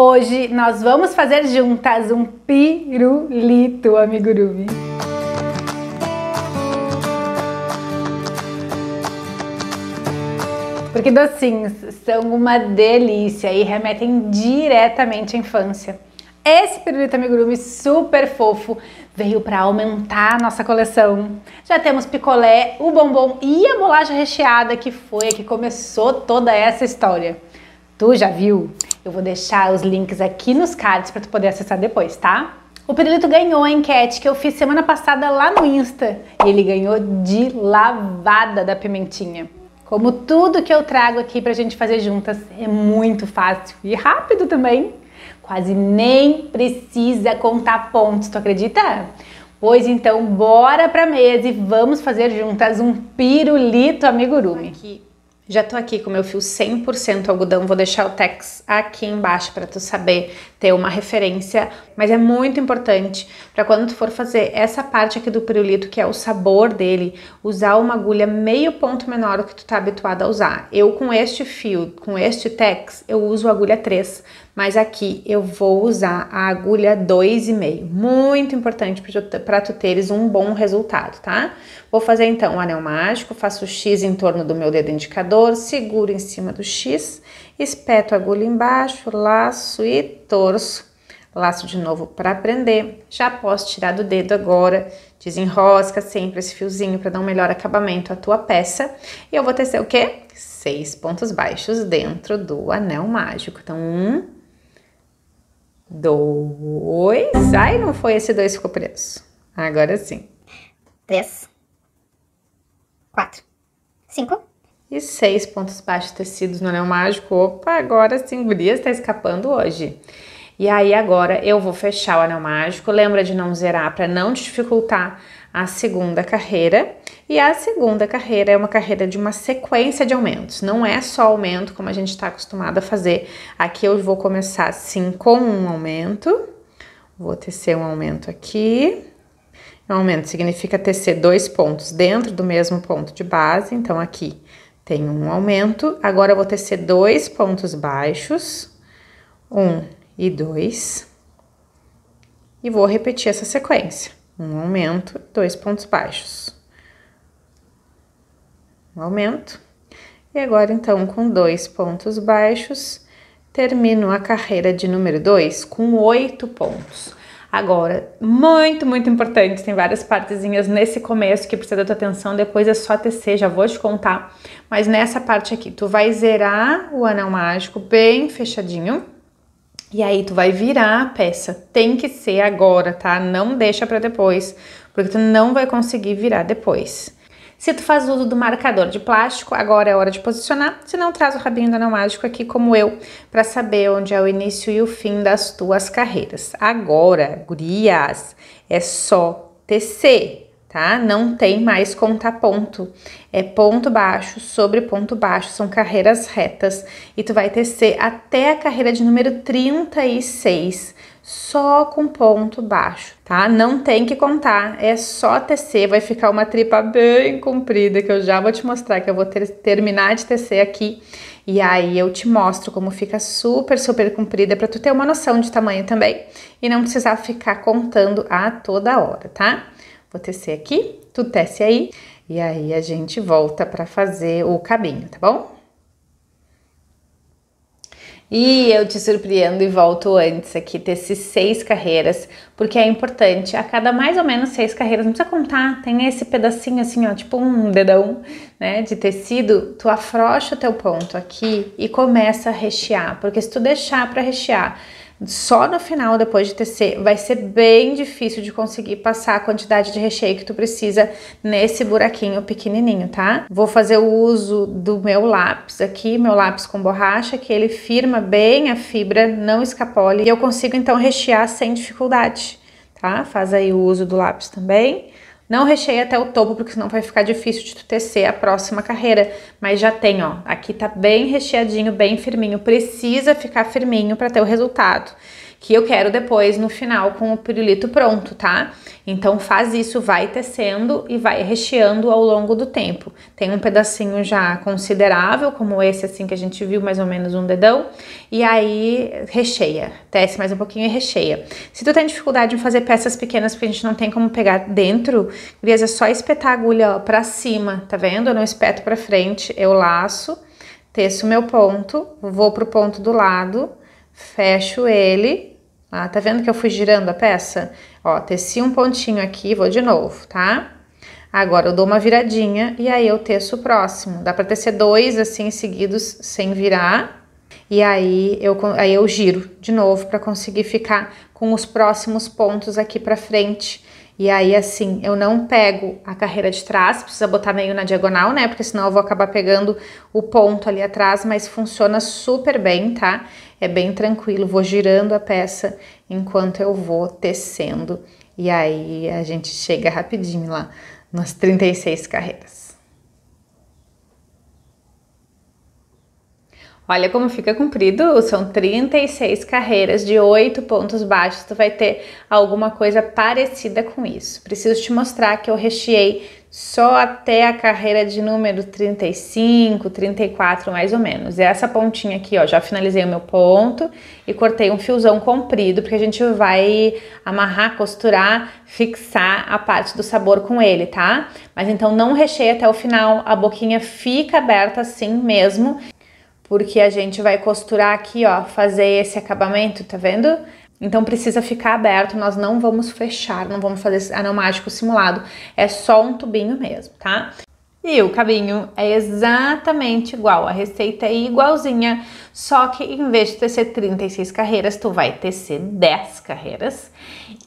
Hoje nós vamos fazer juntas um pirulito, amigurumi. Porque docinhos são uma delícia e remetem diretamente à infância. Esse pirulito amigurumi super fofo veio para aumentar a nossa coleção. Já temos picolé, o bombom e a bolacha recheada que foi a que começou toda essa história. Tu já viu? Eu vou deixar os links aqui nos cards para tu poder acessar depois, tá? O Pirulito ganhou a enquete que eu fiz semana passada lá no Insta e ele ganhou de lavada da pimentinha. Como tudo que eu trago aqui pra gente fazer juntas é muito fácil e rápido também. Quase nem precisa contar pontos, tu acredita? Pois então, bora pra mesa e vamos fazer juntas um pirulito amigurumi. Aqui já tô aqui com meu fio 100% algodão, vou deixar o tex aqui embaixo para tu saber ter uma referência, mas é muito importante para quando tu for fazer essa parte aqui do pirulito, que é o sabor dele, usar uma agulha meio ponto menor do que tu tá habituado a usar. Eu com este fio, com este tex, eu uso agulha 3, mas aqui eu vou usar a agulha 2,5, muito importante para tu teres um bom resultado, tá? Vou fazer então o anel mágico, faço o X em torno do meu dedo indicador, seguro em cima do X, espeto a agulha embaixo, laço e torço. Laço de novo para prender. Já posso tirar do dedo agora, desenrosca sempre esse fiozinho para dar um melhor acabamento à tua peça. E eu vou tecer o quê? Seis pontos baixos dentro do anel mágico. Então, um, dois. Ai, não foi esse dois ficou preso. Agora sim. Três, quatro, cinco. E seis pontos baixos tecidos no anel é mágico. Opa, agora sim, Gurias está escapando hoje. E aí agora eu vou fechar o anel mágico. Lembra de não zerar para não dificultar a segunda carreira. E a segunda carreira é uma carreira de uma sequência de aumentos, não é só aumento como a gente está acostumado a fazer. Aqui eu vou começar sim com um aumento, vou tecer um aumento aqui. Um aumento significa tecer dois pontos dentro do mesmo ponto de base, então aqui tem um aumento. Agora eu vou tecer dois pontos baixos, um e dois, e vou repetir essa sequência: um aumento, dois pontos baixos um aumento. E agora, então, com dois pontos baixos, termino a carreira de número 2 com oito pontos. Agora, muito, muito importante, tem várias partezinhas nesse começo que precisa da tua atenção, depois é só tecer, já vou te contar. Mas nessa parte aqui, tu vai zerar o anel mágico bem fechadinho. E aí tu vai virar a peça. Tem que ser agora, tá? Não deixa para depois, porque tu não vai conseguir virar depois. Se tu faz uso do marcador de plástico, agora é hora de posicionar, se não traz o rabinho do anel mágico aqui como eu, para saber onde é o início e o fim das tuas carreiras. Agora, gurias, é só tecer tá? Não tem mais contar ponto. É ponto baixo sobre ponto baixo, são carreiras retas e tu vai tecer até a carreira de número 36 só com ponto baixo, tá? Não tem que contar, é só tecer, vai ficar uma tripa bem comprida que eu já vou te mostrar, que eu vou ter, terminar de tecer aqui e aí eu te mostro como fica super, super comprida para tu ter uma noção de tamanho também e não precisar ficar contando a toda hora, tá? Vou tecer aqui, tu tece aí e aí a gente volta para fazer o cabinho, tá bom? E eu te surpreendo e volto antes aqui, ter esses seis carreiras, porque é importante. A cada mais ou menos seis carreiras, não precisa contar, tem esse pedacinho assim, ó, tipo um dedão, né, de tecido. Tu afrouxa o teu ponto aqui e começa a rechear, porque se tu deixar para rechear só no final, depois de tecer, vai ser bem difícil de conseguir passar a quantidade de recheio que tu precisa nesse buraquinho pequenininho, tá? Vou fazer o uso do meu lápis aqui, meu lápis com borracha, que ele firma bem a fibra, não escapole. E eu consigo, então, rechear sem dificuldade, tá? Faz aí o uso do lápis também. Não recheia até o topo, porque senão vai ficar difícil de tu tecer a próxima carreira. Mas já tem, ó, aqui tá bem recheadinho, bem firminho. Precisa ficar firminho para ter o resultado que eu quero depois no final com o pirulito pronto, tá? Então faz isso, vai tecendo e vai recheando ao longo do tempo. Tem um pedacinho já considerável, como esse assim que a gente viu, mais ou menos um dedão, e aí recheia, tece mais um pouquinho e recheia. Se tu tem dificuldade em fazer peças pequenas porque a gente não tem como pegar dentro, beleza, é só espetar a agulha ó, pra cima, tá vendo? Eu não espeto pra frente, eu laço, teço meu ponto, vou pro ponto do lado, fecho ele. Tá? tá vendo que eu fui girando a peça? Ó, teci um pontinho aqui, vou de novo, tá? Agora eu dou uma viradinha e aí eu teço o próximo. Dá pra tecer dois assim seguidos sem virar. E aí eu, aí eu giro de novo para conseguir ficar com os próximos pontos aqui para frente e aí, assim, eu não pego a carreira de trás, precisa botar meio na diagonal, né? Porque senão eu vou acabar pegando o ponto ali atrás, mas funciona super bem, tá? É bem tranquilo, vou girando a peça enquanto eu vou tecendo. E aí a gente chega rapidinho lá nas 36 carreiras. Olha como fica comprido, são 36 carreiras de 8 pontos baixos, tu vai ter alguma coisa parecida com isso. Preciso te mostrar que eu recheei só até a carreira de número 35, 34 mais ou menos. E é essa pontinha aqui, ó, já finalizei o meu ponto e cortei um fiozão comprido, porque a gente vai amarrar, costurar, fixar a parte do sabor com ele, tá? Mas então não recheia até o final, a boquinha fica aberta assim mesmo porque a gente vai costurar aqui, ó, fazer esse acabamento, tá vendo? Então precisa ficar aberto, nós não vamos fechar, não vamos fazer anel mágico simulado, é só um tubinho mesmo, tá? E o caminho é exatamente igual, a receita é igualzinha, só que em vez de tecer 36 carreiras, tu vai tecer 10 carreiras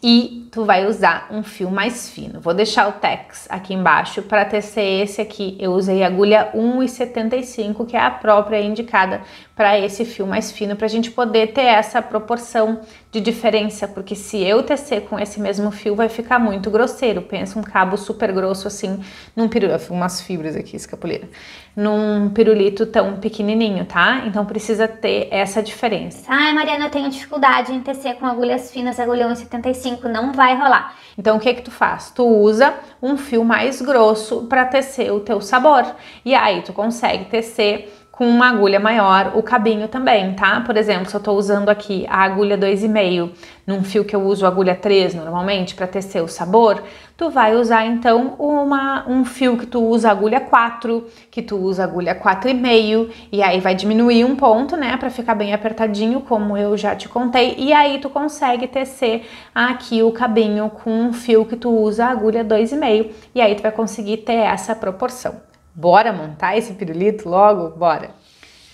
e tu vai usar um fio mais fino. Vou deixar o tex aqui embaixo para tecer esse aqui. Eu usei agulha 1,75, que é a própria indicada para esse fio mais fino, para a gente poder ter essa proporção de diferença, porque se eu tecer com esse mesmo fio vai ficar muito grosseiro. Pensa um cabo super grosso assim, num pirulito, umas fibras aqui, escapuleira, num pirulito tão pequenininho, tá? Então precisa ter essa diferença. Ai, Mariana, eu tenho dificuldade em tecer com agulhas finas, agulha 1,75, não vai rolar. Então o que é que tu faz? Tu usa um fio mais grosso para tecer o teu sabor. E aí tu consegue tecer com uma agulha maior o cabinho também, tá? Por exemplo, se eu tô usando aqui a agulha 2,5 num fio que eu uso agulha 3 normalmente para tecer o sabor, tu vai usar então uma, um fio que tu usa agulha 4, que tu usa agulha 4,5 e aí vai diminuir um ponto, né, para ficar bem apertadinho, como eu já te contei, e aí tu consegue tecer aqui o cabinho com um fio que tu usa agulha 2,5 e aí tu vai conseguir ter essa proporção. Bora montar esse pirulito logo? Bora!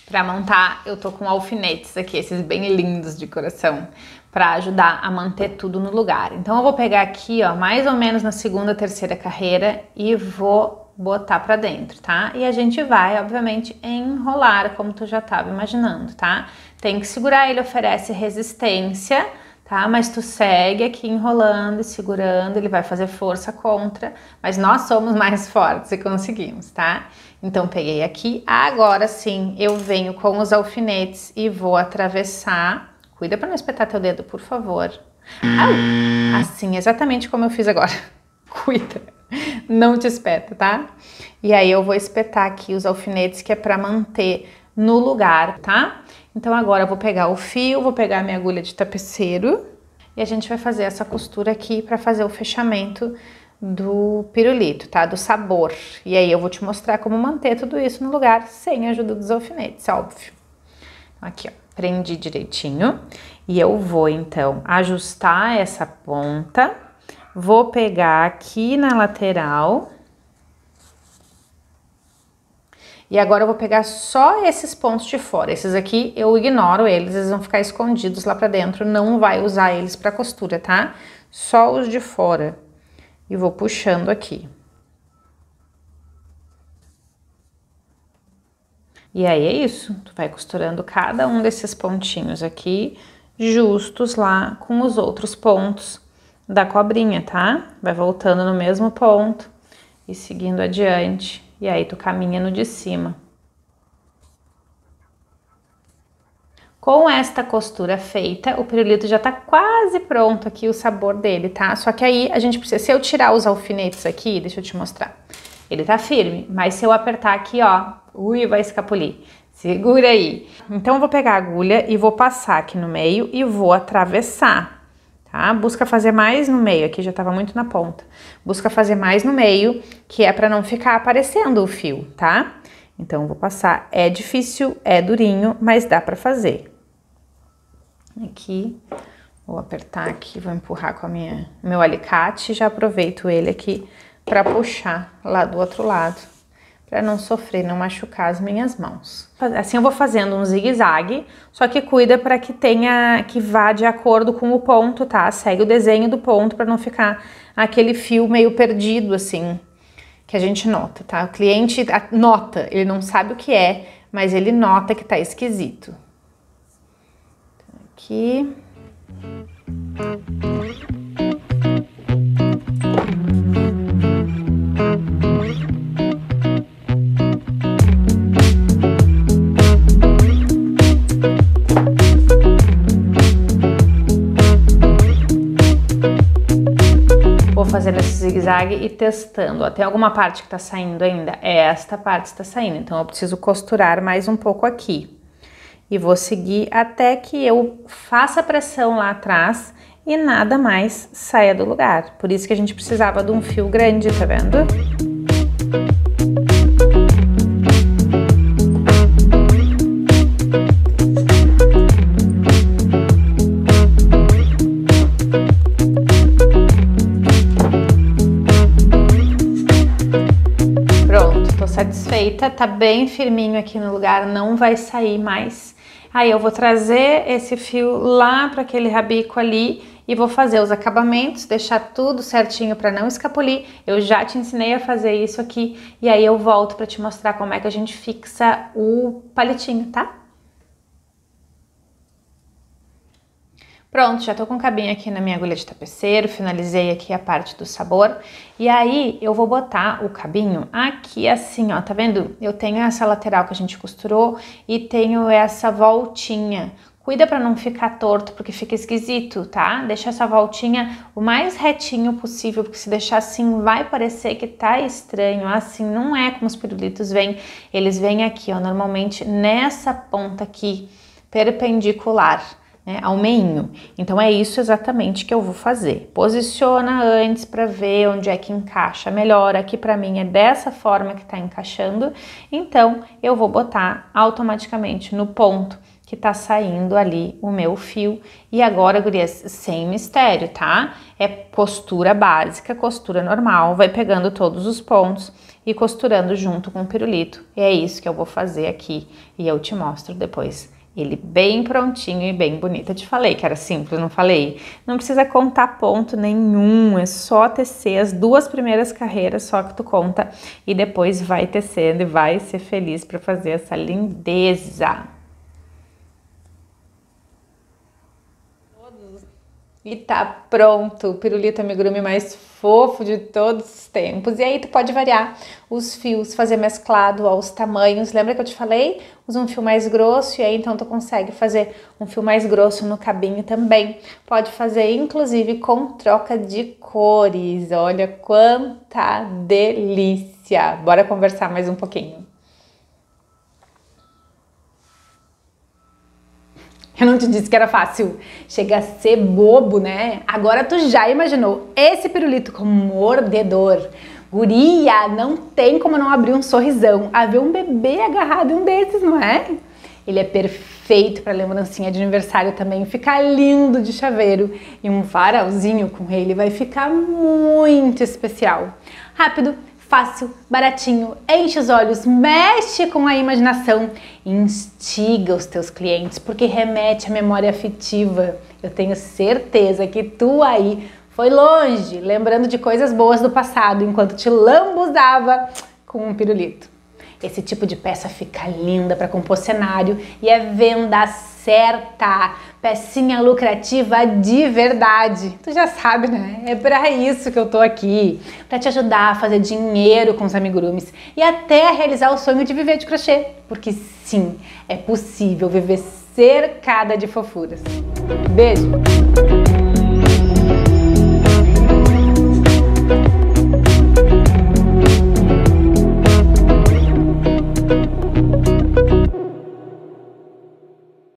Para montar, eu tô com alfinetes aqui, esses bem lindos de coração, para ajudar a manter tudo no lugar. Então eu vou pegar aqui, ó, mais ou menos na segunda, terceira carreira e vou botar para dentro, tá? E a gente vai, obviamente, enrolar, como tu já estava imaginando, tá? Tem que segurar ele, oferece resistência tá? Mas tu segue aqui enrolando e segurando, ele vai fazer força contra, mas nós somos mais fortes e conseguimos, tá? Então peguei aqui, agora sim eu venho com os alfinetes e vou atravessar. Cuida para não espetar teu dedo, por favor. Assim, exatamente como eu fiz agora. Cuida, não te espeta, tá? E aí eu vou espetar aqui os alfinetes que é para manter no lugar, tá? Então agora eu vou pegar o fio, vou pegar a minha agulha de tapeceiro e a gente vai fazer essa costura aqui para fazer o fechamento do pirulito, tá? Do sabor. E aí eu vou te mostrar como manter tudo isso no lugar sem a ajuda dos alfinetes, óbvio. Então, aqui, ó, prendi direitinho e eu vou então ajustar essa ponta, vou pegar aqui na lateral E agora eu vou pegar só esses pontos de fora. Esses aqui eu ignoro eles, eles vão ficar escondidos lá pra dentro, não vai usar eles pra costura, tá? Só os de fora. E vou puxando aqui. E aí é isso, tu vai costurando cada um desses pontinhos aqui, justos lá com os outros pontos da cobrinha, tá? Vai voltando no mesmo ponto e seguindo adiante. E aí tu caminha no de cima. Com esta costura feita, o pirulito já tá quase pronto aqui o sabor dele, tá? Só que aí a gente precisa, se eu tirar os alfinetes aqui, deixa eu te mostrar. Ele tá firme, mas se eu apertar aqui, ó, ui, vai escapulir. Segura aí. Então eu vou pegar a agulha e vou passar aqui no meio e vou atravessar. Tá? Busca fazer mais no meio, aqui já estava muito na ponta. Busca fazer mais no meio, que é para não ficar aparecendo o fio, tá? Então vou passar, é difícil, é durinho, mas dá para fazer. Aqui, vou apertar aqui, vou empurrar com a minha meu alicate, já aproveito ele aqui para puxar lá do outro lado para não sofrer, não machucar as minhas mãos. Assim eu vou fazendo um zigue-zague, só que cuida para que tenha que vá de acordo com o ponto, tá? Segue o desenho do ponto para não ficar aquele fio meio perdido assim, que a gente nota, tá? O cliente nota, ele não sabe o que é, mas ele nota que tá esquisito. Então, aqui zigue-zague e testando. Ó, tem alguma parte que está saindo ainda? É esta parte está saindo, então eu preciso costurar mais um pouco aqui. E vou seguir até que eu faça pressão lá atrás e nada mais saia do lugar. Por isso que a gente precisava de um fio grande, tá vendo? tá bem firminho aqui no lugar, não vai sair mais. Aí eu vou trazer esse fio lá para aquele rabico ali e vou fazer os acabamentos, deixar tudo certinho para não escapulir. Eu já te ensinei a fazer isso aqui e aí eu volto para te mostrar como é que a gente fixa o palitinho, tá? Pronto, já tô com o cabinho aqui na minha agulha de tapeceiro, finalizei aqui a parte do sabor. E aí eu vou botar o cabinho aqui assim, ó, tá vendo? Eu tenho essa lateral que a gente costurou e tenho essa voltinha. Cuida para não ficar torto, porque fica esquisito, tá? Deixa essa voltinha o mais retinho possível, porque se deixar assim vai parecer que tá estranho. Assim não é como os pirulitos vêm. Eles vêm aqui, ó, normalmente nessa ponta aqui, perpendicular né, ao meinho. Então é isso exatamente que eu vou fazer. Posiciona antes para ver onde é que encaixa melhor. Aqui para mim é dessa forma que está encaixando, então eu vou botar automaticamente no ponto que tá saindo ali o meu fio. E agora, gurias, sem mistério, tá? É costura básica, costura normal, vai pegando todos os pontos e costurando junto com o pirulito. E é isso que eu vou fazer aqui e eu te mostro depois ele bem prontinho e bem bonito. Eu te falei que era simples, não falei? Não precisa contar ponto nenhum, é só tecer as duas primeiras carreiras só que tu conta e depois vai tecendo e vai ser feliz para fazer essa lindeza. E tá pronto o pirulito amigurumi mais fofo de todos os tempos. E aí tu pode variar os fios, fazer mesclado aos tamanhos. Lembra que eu te falei? Usa um fio mais grosso e aí então tu consegue fazer um fio mais grosso no cabinho também. Pode fazer inclusive com troca de cores. Olha quanta delícia! Bora conversar mais um pouquinho. Eu não te disse que era fácil. Chega a ser bobo, né? Agora tu já imaginou esse pirulito com mordedor. Guria, não tem como não abrir um sorrisão a ver um bebê agarrado em um desses, não é? Ele é perfeito para lembrancinha de aniversário também, ficar lindo de chaveiro e um varalzinho com ele vai ficar muito especial. Rápido, Fácil, baratinho, enche os olhos, mexe com a imaginação e instiga os teus clientes, porque remete à memória afetiva. Eu tenho certeza que tu aí foi longe, lembrando de coisas boas do passado enquanto te lambuzava com um pirulito. Esse tipo de peça fica linda para compor cenário e é venda certa pecinha lucrativa de verdade. Tu já sabe, né? É para isso que eu tô aqui, para te ajudar a fazer dinheiro com os amigurumis e até realizar o sonho de viver de crochê, porque sim, é possível viver cercada de fofuras. Beijo.